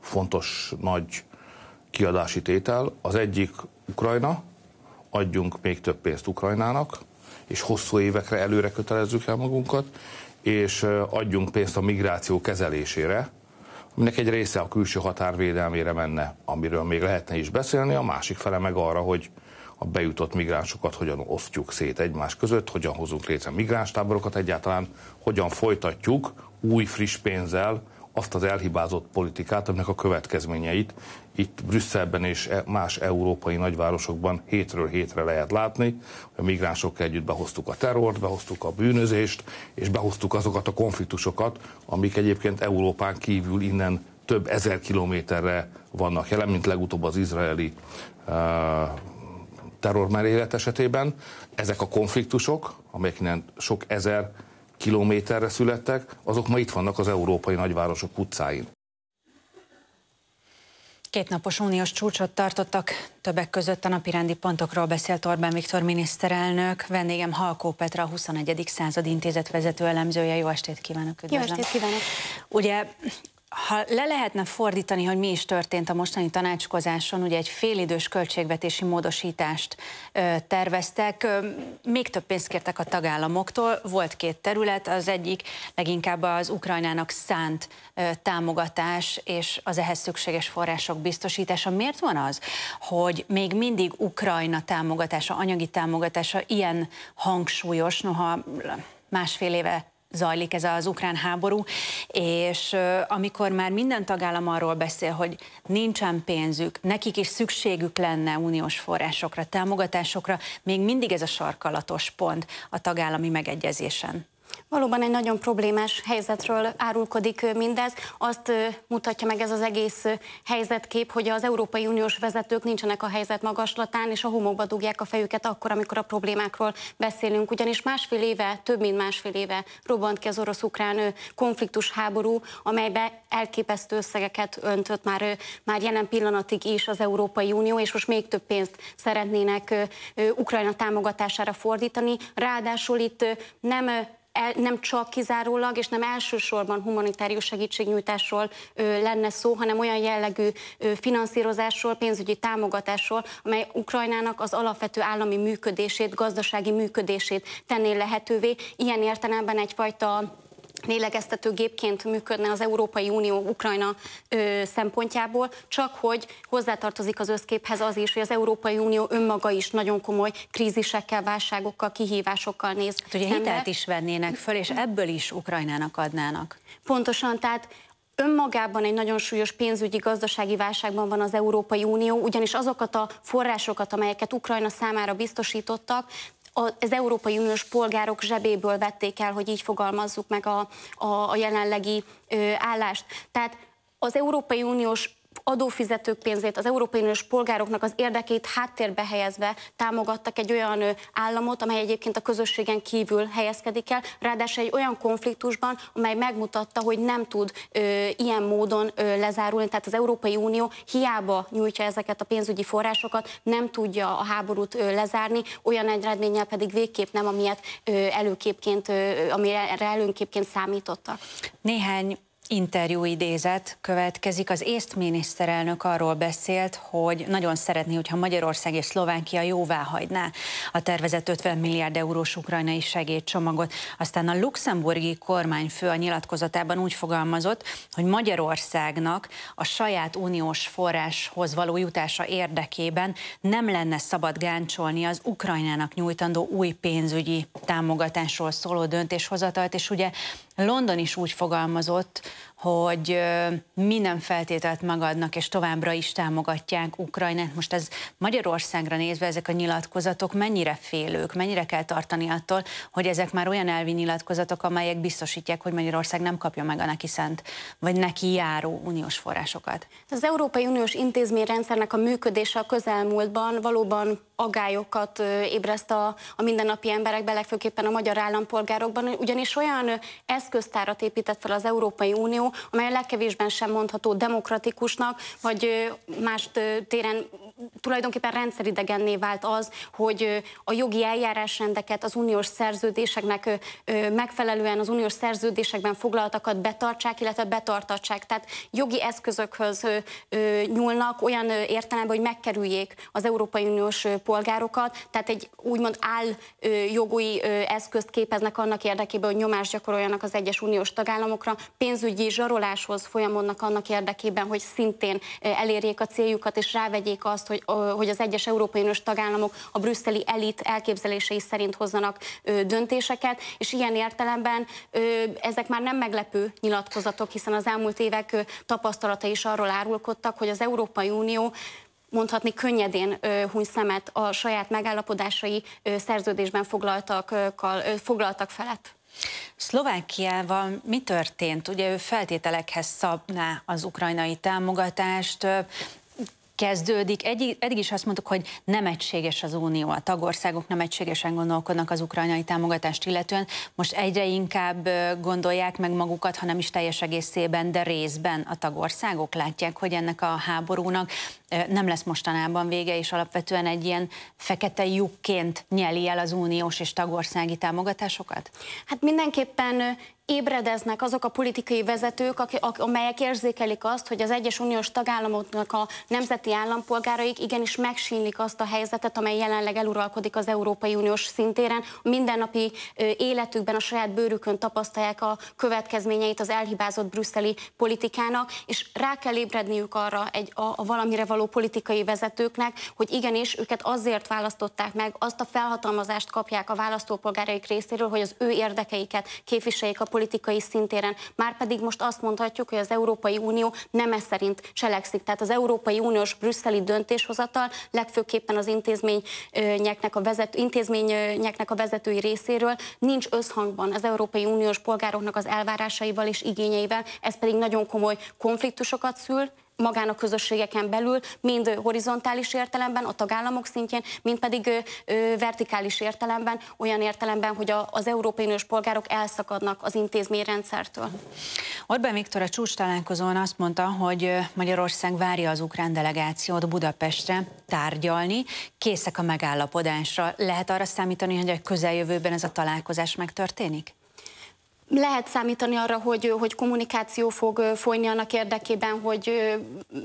fontos nagy kiadási tétel. Az egyik Ukrajna, adjunk még több pénzt Ukrajnának, és hosszú évekre előre kötelezzük el magunkat, és adjunk pénzt a migráció kezelésére, aminek egy része a külső határvédelmére menne, amiről még lehetne is beszélni, a másik fele meg arra, hogy a bejutott migránsokat hogyan osztjuk szét egymás között, hogyan hozunk létre migránstáborokat, egyáltalán hogyan folytatjuk új friss pénzzel azt az elhibázott politikát, aminek a következményeit itt Brüsszelben és e- más európai nagyvárosokban hétről hétre lehet látni. A migránsok együtt behoztuk a terrort, behoztuk a bűnözést, és behoztuk azokat a konfliktusokat, amik egyébként Európán kívül innen több ezer kilométerre vannak jelen, mint legutóbb az izraeli uh, e- terrormerélet esetében. Ezek a konfliktusok, amelyek innen sok ezer kilométerre születtek, azok ma itt vannak az európai nagyvárosok utcáin. Kétnapos uniós csúcsot tartottak, többek között a napirendi pontokról beszélt Orbán Viktor miniszterelnök. Vendégem Halkó Petra, a 21. század intézet vezető elemzője. Jó estét kívánok! Üdvözlöm. Jó estét kívánok! Ugye ha le lehetne fordítani, hogy mi is történt a mostani tanácskozáson, ugye egy félidős költségvetési módosítást ö, terveztek, ö, még több pénzt kértek a tagállamoktól, volt két terület, az egyik leginkább az Ukrajnának szánt ö, támogatás és az ehhez szükséges források biztosítása. Miért van az, hogy még mindig Ukrajna támogatása, anyagi támogatása ilyen hangsúlyos, noha másfél éve zajlik ez az ukrán háború, és amikor már minden tagállam arról beszél, hogy nincsen pénzük, nekik is szükségük lenne uniós forrásokra, támogatásokra, még mindig ez a sarkalatos pont a tagállami megegyezésen. Valóban egy nagyon problémás helyzetről árulkodik mindez. Azt mutatja meg ez az egész helyzetkép, hogy az Európai Uniós vezetők nincsenek a helyzet magaslatán, és a homokba dugják a fejüket akkor, amikor a problémákról beszélünk. Ugyanis másfél éve, több mint másfél éve robbant ki az orosz-ukrán konfliktus háború, amelybe elképesztő összegeket öntött már, már jelen pillanatig is az Európai Unió, és most még több pénzt szeretnének Ukrajna támogatására fordítani. Ráadásul itt nem el, nem csak kizárólag és nem elsősorban humanitárius segítségnyújtásról ö, lenne szó, hanem olyan jellegű ö, finanszírozásról, pénzügyi támogatásról, amely Ukrajnának az alapvető állami működését, gazdasági működését tenné lehetővé. Ilyen értelemben egyfajta lélegeztetőgépként működne az Európai Unió Ukrajna ö, szempontjából, csak hogy hozzátartozik az összképhez az is, hogy az Európai Unió önmaga is nagyon komoly krízisekkel, válságokkal, kihívásokkal néz. Hát ugye szembe. hitelt is vennének föl, és ebből is Ukrajnának adnának. Pontosan, tehát önmagában egy nagyon súlyos pénzügyi gazdasági válságban van az Európai Unió, ugyanis azokat a forrásokat, amelyeket Ukrajna számára biztosítottak, az Európai Uniós polgárok zsebéből vették el, hogy így fogalmazzuk meg a, a, a jelenlegi ö, állást. Tehát az Európai Uniós adófizetők pénzét, az Európai Uniós polgároknak az érdekét háttérbe helyezve támogattak egy olyan államot, amely egyébként a közösségen kívül helyezkedik el, ráadásul egy olyan konfliktusban, amely megmutatta, hogy nem tud ö, ilyen módon ö, lezárulni, tehát az Európai Unió hiába nyújtja ezeket a pénzügyi forrásokat, nem tudja a háborút ö, lezárni, olyan egyredménnyel pedig végképp nem, amilyet ö, előképként, ö, amire előképként számítottak. Néhány Interjú idézet következik. Az észt miniszterelnök arról beszélt, hogy nagyon szeretné, hogyha Magyarország és Szlovákia jóvá hagyná a tervezett 50 milliárd eurós ukrajnai segédcsomagot. Aztán a luxemburgi kormányfő a nyilatkozatában úgy fogalmazott, hogy Magyarországnak a saját uniós forráshoz való jutása érdekében nem lenne szabad gáncsolni az Ukrajnának nyújtandó új pénzügyi támogatásról szóló döntéshozatalt, és ugye London is úgy fogalmazott, hogy minden feltételt megadnak, és továbbra is támogatják Ukrajnát. Most ez Magyarországra nézve ezek a nyilatkozatok mennyire félők, mennyire kell tartani attól, hogy ezek már olyan elvi nyilatkozatok, amelyek biztosítják, hogy Magyarország nem kapja meg a neki szent, vagy neki járó uniós forrásokat. Az Európai Uniós intézményrendszernek a működése a közelmúltban valóban agályokat ébreszt a, a mindennapi emberekben, legfőképpen a magyar állampolgárokban, ugyanis olyan eszköztárat épített fel az Európai Unió, Unió, amely a legkevésben sem mondható demokratikusnak, vagy más téren tulajdonképpen rendszeridegenné vált az, hogy a jogi eljárásrendeket az uniós szerződéseknek megfelelően az uniós szerződésekben foglaltakat betartsák, illetve betartatsák. Tehát jogi eszközökhöz nyúlnak olyan értelemben, hogy megkerüljék az Európai Uniós polgárokat, tehát egy úgymond áll jogi eszközt képeznek annak érdekében, hogy nyomást gyakoroljanak az egyes uniós tagállamokra, pénzügyi pénzügyi zsaroláshoz folyamodnak annak érdekében, hogy szintén elérjék a céljukat, és rávegyék azt, hogy, hogy az egyes Európai Uniós tagállamok a brüsszeli elit elképzelései szerint hozzanak döntéseket, és ilyen értelemben ezek már nem meglepő nyilatkozatok, hiszen az elmúlt évek tapasztalatai is arról árulkodtak, hogy az Európai Unió mondhatni könnyedén huny szemet a saját megállapodásai szerződésben foglaltakkal, foglaltak felett. Szlovákiával mi történt? Ugye ő feltételekhez szabná az ukrajnai támogatást, kezdődik. eddig is azt mondtuk, hogy nem egységes az Unió, a tagországok nem egységesen gondolkodnak az ukrajnai támogatást illetően. Most egyre inkább gondolják meg magukat, ha nem is teljes egészében, de részben a tagországok látják, hogy ennek a háborúnak nem lesz mostanában vége, és alapvetően egy ilyen fekete lyukként nyeli el az uniós és tagországi támogatásokat? Hát mindenképpen ébredeznek azok a politikai vezetők, amelyek érzékelik azt, hogy az egyes uniós tagállamoknak a nemzeti állampolgáraik igenis megsínlik azt a helyzetet, amely jelenleg eluralkodik az Európai Uniós szintéren. Minden mindennapi életükben a saját bőrükön tapasztalják a következményeit az elhibázott brüsszeli politikának, és rá kell ébredniük arra egy, a, a valamire való való politikai vezetőknek, hogy igenis őket azért választották meg, azt a felhatalmazást kapják a választópolgáraik részéről, hogy az ő érdekeiket képviseljék a politikai szintéren. Márpedig most azt mondhatjuk, hogy az Európai Unió nem ez szerint cselekszik. Tehát az Európai Uniós brüsszeli döntéshozatal legfőképpen az intézményeknek a, vezető, intézményeknek a vezetői részéről nincs összhangban az Európai Uniós polgároknak az elvárásaival és igényeivel, ez pedig nagyon komoly konfliktusokat szül, magán a közösségeken belül, mind horizontális értelemben, a tagállamok szintjén, mind pedig vertikális értelemben, olyan értelemben, hogy az Európai nős polgárok elszakadnak az intézményrendszertől. Orbán Viktor a csúcs találkozón azt mondta, hogy Magyarország várja az ukrán delegációt Budapestre tárgyalni, készek a megállapodásra. Lehet arra számítani, hogy a közeljövőben ez a találkozás megtörténik? lehet számítani arra, hogy, hogy kommunikáció fog folyni annak érdekében, hogy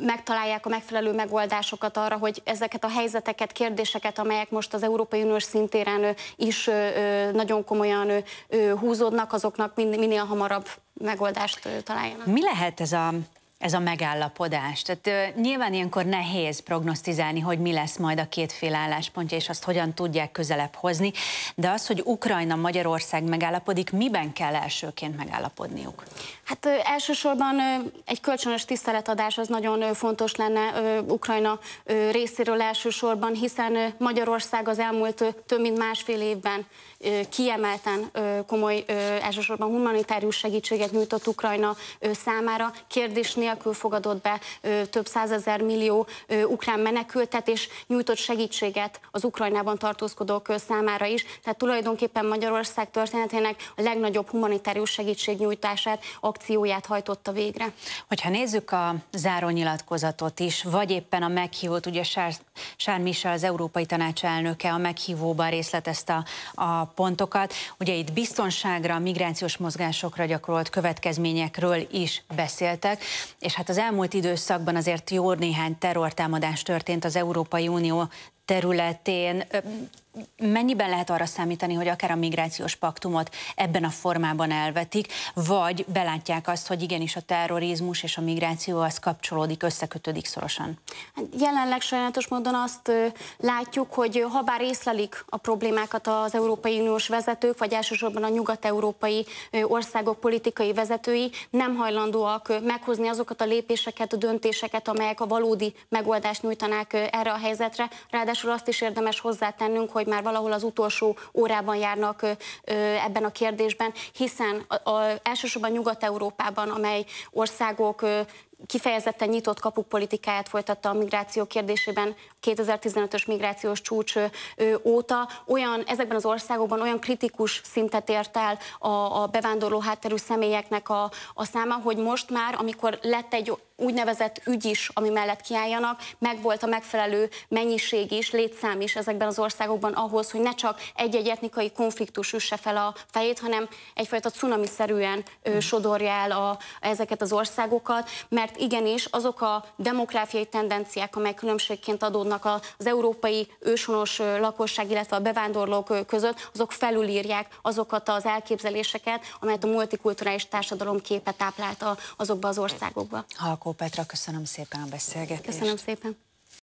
megtalálják a megfelelő megoldásokat arra, hogy ezeket a helyzeteket, kérdéseket, amelyek most az Európai Uniós szintéren is nagyon komolyan húzódnak, azoknak minél hamarabb megoldást találjanak. Mi lehet ez a ez a megállapodás. Tehát ö, nyilván ilyenkor nehéz prognosztizálni, hogy mi lesz majd a fél álláspontja, és azt hogyan tudják közelebb hozni, de az, hogy Ukrajna-Magyarország megállapodik, miben kell elsőként megállapodniuk? Hát ö, elsősorban ö, egy kölcsönös tiszteletadás az nagyon ö, fontos lenne ö, Ukrajna ö, részéről elsősorban, hiszen ö, Magyarország az elmúlt ö, több mint másfél évben ö, kiemelten ö, komoly, ö, elsősorban humanitárius segítséget nyújtott Ukrajna ö, számára. Kérdés nélkül nélkül fogadott be ö, több százezer millió ö, ukrán menekültet, és nyújtott segítséget az Ukrajnában tartózkodók ö, számára is. Tehát tulajdonképpen Magyarország történetének a legnagyobb humanitárius segítségnyújtását, akcióját hajtotta végre. Hogyha nézzük a zárónyilatkozatot is, vagy éppen a meghívót, ugye Sár, Sár az Európai Tanács elnöke a meghívóban részletezte a, a pontokat. Ugye itt biztonságra, migrációs mozgásokra gyakorolt következményekről is beszéltek, és hát az elmúlt időszakban azért jó néhány terrortámadás történt az Európai Unió területén mennyiben lehet arra számítani, hogy akár a migrációs paktumot ebben a formában elvetik, vagy belátják azt, hogy igenis a terrorizmus és a migráció az kapcsolódik, összekötődik szorosan? Hát jelenleg sajnálatos módon azt látjuk, hogy ha bár észlelik a problémákat az Európai Uniós vezetők, vagy elsősorban a nyugat-európai országok politikai vezetői nem hajlandóak meghozni azokat a lépéseket, a döntéseket, amelyek a valódi megoldást nyújtanák erre a helyzetre. Ráadásul azt is érdemes hozzátennünk, hogy hogy már valahol az utolsó órában járnak ebben a kérdésben, hiszen a, a, elsősorban Nyugat-Európában, amely országok kifejezetten nyitott kapuk politikáját folytatta a migráció kérdésében 2015-ös migrációs csúcs óta. Olyan, ezekben az országokban olyan kritikus szintet ért el a, a bevándorló hátterű személyeknek a, a száma, hogy most már, amikor lett egy úgynevezett ügy is, ami mellett kiálljanak, volt a megfelelő mennyiség is, létszám is ezekben az országokban ahhoz, hogy ne csak egy-egy etnikai konfliktus üsse fel a fejét, hanem egyfajta cunami-szerűen sodorja el a, ezeket az országokat, mert mert igenis azok a demográfiai tendenciák, amelyek különbségként adódnak az európai őshonos lakosság, illetve a bevándorlók között, azok felülírják azokat az elképzeléseket, amelyet a multikulturális társadalom képe táplálta azokba az országokba. Halkó Petra, köszönöm szépen a beszélgetést. Köszönöm szépen.